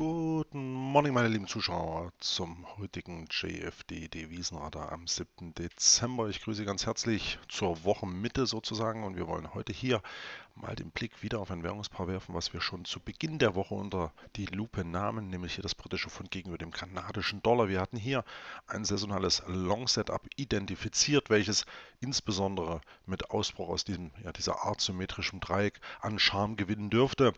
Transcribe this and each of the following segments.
Guten Morgen, meine lieben Zuschauer, zum heutigen JFD Devisenradar am 7. Dezember. Ich grüße Sie ganz herzlich zur Wochenmitte sozusagen und wir wollen heute hier mal den Blick wieder auf ein Währungspaar werfen, was wir schon zu Beginn der Woche unter die Lupe nahmen, nämlich hier das britische Pfund gegenüber dem kanadischen Dollar. Wir hatten hier ein saisonales Long Setup identifiziert, welches insbesondere mit Ausbruch aus diesem, ja, dieser asymmetrischen Dreieck an Charme gewinnen dürfte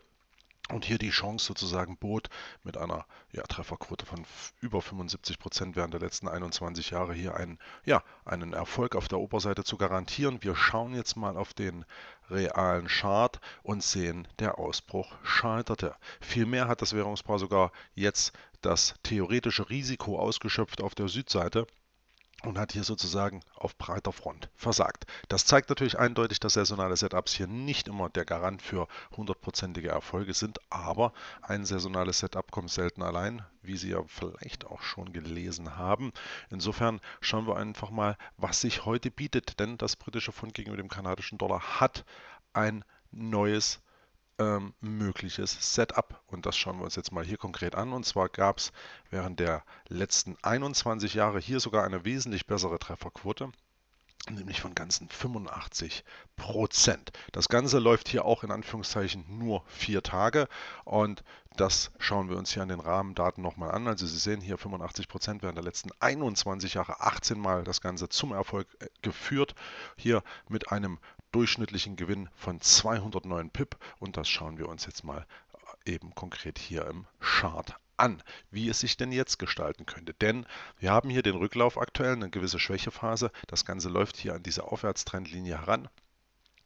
und hier die Chance sozusagen bot, mit einer ja, Trefferquote von über 75 Prozent während der letzten 21 Jahre hier einen, ja, einen Erfolg auf der Oberseite zu garantieren. Wir schauen jetzt mal auf den realen Chart und sehen, der Ausbruch scheiterte. Vielmehr hat das Währungspaar sogar jetzt das theoretische Risiko ausgeschöpft auf der Südseite und hat hier sozusagen auf breiter Front versagt. Das zeigt natürlich eindeutig, dass saisonale Setups hier nicht immer der Garant für hundertprozentige Erfolge sind, aber ein saisonales Setup kommt selten allein, wie Sie ja vielleicht auch schon gelesen haben. Insofern schauen wir einfach mal, was sich heute bietet, denn das britische Pfund gegenüber dem kanadischen Dollar hat ein neues ähm, mögliches Setup. Und das schauen wir uns jetzt mal hier konkret an. Und zwar gab es während der letzten 21 Jahre hier sogar eine wesentlich bessere Trefferquote nämlich von ganzen 85 Prozent. Das Ganze läuft hier auch in Anführungszeichen nur vier Tage und das schauen wir uns hier an den Rahmendaten nochmal an. Also Sie sehen hier 85 Prozent während der letzten 21 Jahre 18 Mal das Ganze zum Erfolg äh, geführt. Hier mit einem durchschnittlichen Gewinn von 209 Pip und das schauen wir uns jetzt mal äh, eben konkret hier im Chart an, wie es sich denn jetzt gestalten könnte. Denn wir haben hier den Rücklauf aktuell, eine gewisse Schwächephase. Das Ganze läuft hier an diese Aufwärtstrendlinie heran.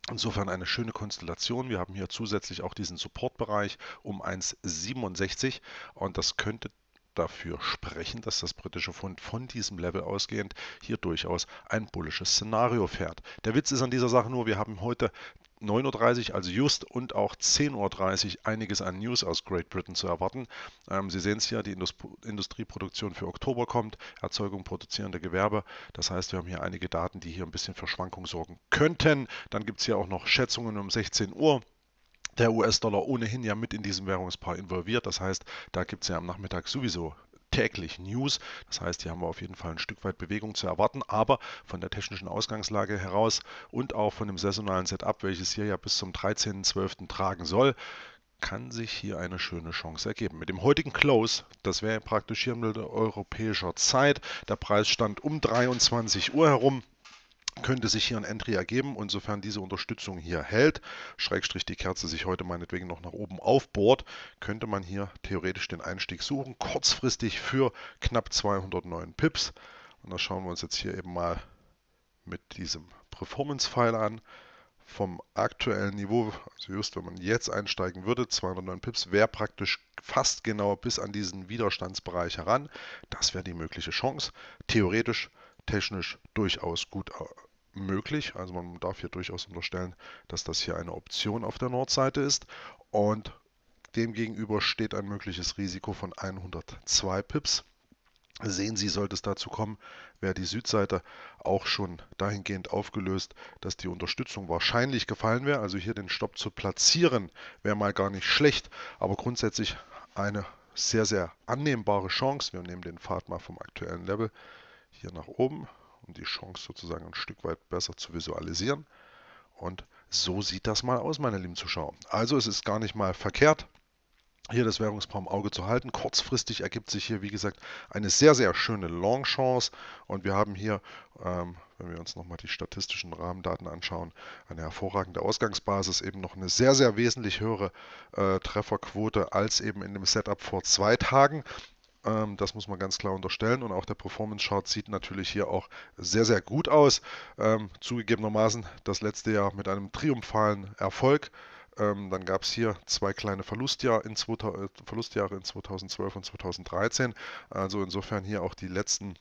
Insofern eine schöne Konstellation. Wir haben hier zusätzlich auch diesen Supportbereich um 1,67 und das könnte dafür sprechen, dass das britische Pfund von diesem Level ausgehend hier durchaus ein bullisches Szenario fährt. Der Witz ist an dieser Sache nur, wir haben heute 9.30 Uhr, also just, und auch 10.30 Uhr einiges an News aus Great Britain zu erwarten. Ähm, Sie sehen es hier, die Indust Industrieproduktion für Oktober kommt, Erzeugung produzierender Gewerbe. Das heißt, wir haben hier einige Daten, die hier ein bisschen für Schwankungen sorgen könnten. Dann gibt es hier auch noch Schätzungen um 16 Uhr der US-Dollar ohnehin ja mit in diesem Währungspaar involviert. Das heißt, da gibt es ja am Nachmittag sowieso täglich News. Das heißt, hier haben wir auf jeden Fall ein Stück weit Bewegung zu erwarten, aber von der technischen Ausgangslage heraus und auch von dem saisonalen Setup, welches hier ja bis zum 13.12. tragen soll, kann sich hier eine schöne Chance ergeben. Mit dem heutigen Close, das wäre praktisch hier mit europäischer Zeit, der Preis stand um 23 Uhr herum könnte sich hier ein Entry ergeben und sofern diese Unterstützung hier hält, Schrägstrich die Kerze sich heute meinetwegen noch nach oben aufbohrt, könnte man hier theoretisch den Einstieg suchen, kurzfristig für knapp 209 Pips. Und das schauen wir uns jetzt hier eben mal mit diesem performance file an. Vom aktuellen Niveau, also just wenn man jetzt einsteigen würde, 209 Pips, wäre praktisch fast genau bis an diesen Widerstandsbereich heran. Das wäre die mögliche Chance. Theoretisch, technisch durchaus gut möglich. Also man darf hier durchaus unterstellen, dass das hier eine Option auf der Nordseite ist. Und demgegenüber steht ein mögliches Risiko von 102 Pips. Sehen Sie, sollte es dazu kommen, wäre die Südseite auch schon dahingehend aufgelöst, dass die Unterstützung wahrscheinlich gefallen wäre. Also hier den Stopp zu platzieren, wäre mal gar nicht schlecht. Aber grundsätzlich eine sehr, sehr annehmbare Chance. Wir nehmen den Pfad mal vom aktuellen Level hier nach oben um die Chance sozusagen ein Stück weit besser zu visualisieren. Und so sieht das mal aus, meine lieben Zuschauer. Also es ist gar nicht mal verkehrt, hier das Währungspaar im Auge zu halten. Kurzfristig ergibt sich hier, wie gesagt, eine sehr, sehr schöne Long-Chance. Und wir haben hier, ähm, wenn wir uns nochmal die statistischen Rahmendaten anschauen, eine hervorragende Ausgangsbasis, eben noch eine sehr, sehr wesentlich höhere äh, Trefferquote als eben in dem Setup vor zwei Tagen. Ähm, das muss man ganz klar unterstellen. Und auch der Performance-Chart sieht natürlich hier auch sehr, sehr gut aus. Ähm, zugegebenermaßen das letzte Jahr mit einem triumphalen Erfolg. Ähm, dann gab es hier zwei kleine Verlustjahr in, äh, Verlustjahre in 2012 und 2013. Also insofern hier auch die letzten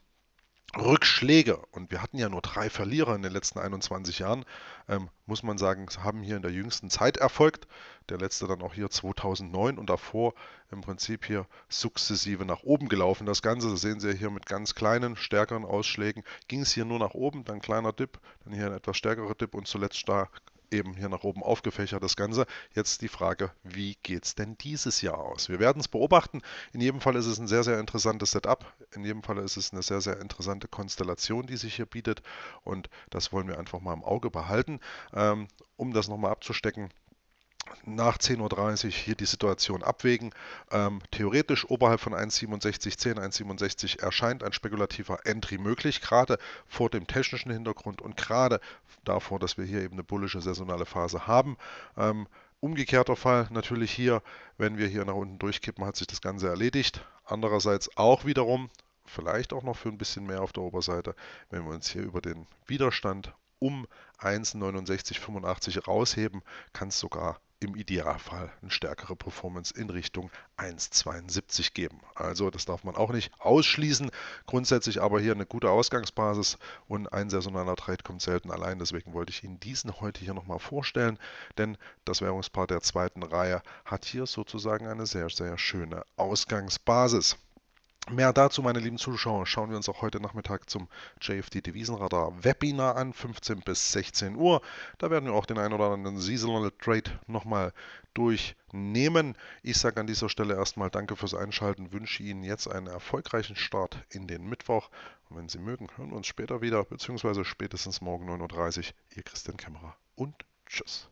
Rückschläge, und wir hatten ja nur drei Verlierer in den letzten 21 Jahren, ähm, muss man sagen, haben hier in der jüngsten Zeit erfolgt. Der letzte dann auch hier 2009 und davor im Prinzip hier sukzessive nach oben gelaufen. Das Ganze das sehen Sie hier mit ganz kleinen, stärkeren Ausschlägen. Ging es hier nur nach oben, dann kleiner Dip, dann hier ein etwas stärkerer Dip und zuletzt stark eben hier nach oben aufgefächert, das Ganze. Jetzt die Frage, wie geht es denn dieses Jahr aus? Wir werden es beobachten. In jedem Fall ist es ein sehr, sehr interessantes Setup. In jedem Fall ist es eine sehr, sehr interessante Konstellation, die sich hier bietet. Und das wollen wir einfach mal im Auge behalten. Ähm, um das nochmal abzustecken, nach 10.30 Uhr hier die Situation abwägen. Ähm, theoretisch oberhalb von 1,6710, 1,67 erscheint ein spekulativer Entry möglich, gerade vor dem technischen Hintergrund und gerade davor, dass wir hier eben eine bullische saisonale Phase haben. Ähm, umgekehrter Fall natürlich hier, wenn wir hier nach unten durchkippen, hat sich das Ganze erledigt. Andererseits auch wiederum, vielleicht auch noch für ein bisschen mehr auf der Oberseite, wenn wir uns hier über den Widerstand um 1,6985 rausheben, kann es sogar im Idealfall eine stärkere Performance in Richtung 1,72 geben. Also das darf man auch nicht ausschließen. Grundsätzlich aber hier eine gute Ausgangsbasis und ein saisonaler Trade kommt selten allein. Deswegen wollte ich Ihnen diesen heute hier nochmal vorstellen, denn das Währungspaar der zweiten Reihe hat hier sozusagen eine sehr, sehr schöne Ausgangsbasis. Mehr dazu, meine lieben Zuschauer, schauen wir uns auch heute Nachmittag zum JFD Devisenradar Webinar an, 15 bis 16 Uhr. Da werden wir auch den ein oder anderen Seasonal Trade nochmal durchnehmen. Ich sage an dieser Stelle erstmal Danke fürs Einschalten, wünsche Ihnen jetzt einen erfolgreichen Start in den Mittwoch. Und wenn Sie mögen, hören wir uns später wieder, beziehungsweise spätestens morgen 9.30 Uhr. Ihr Christian Kämmerer und tschüss.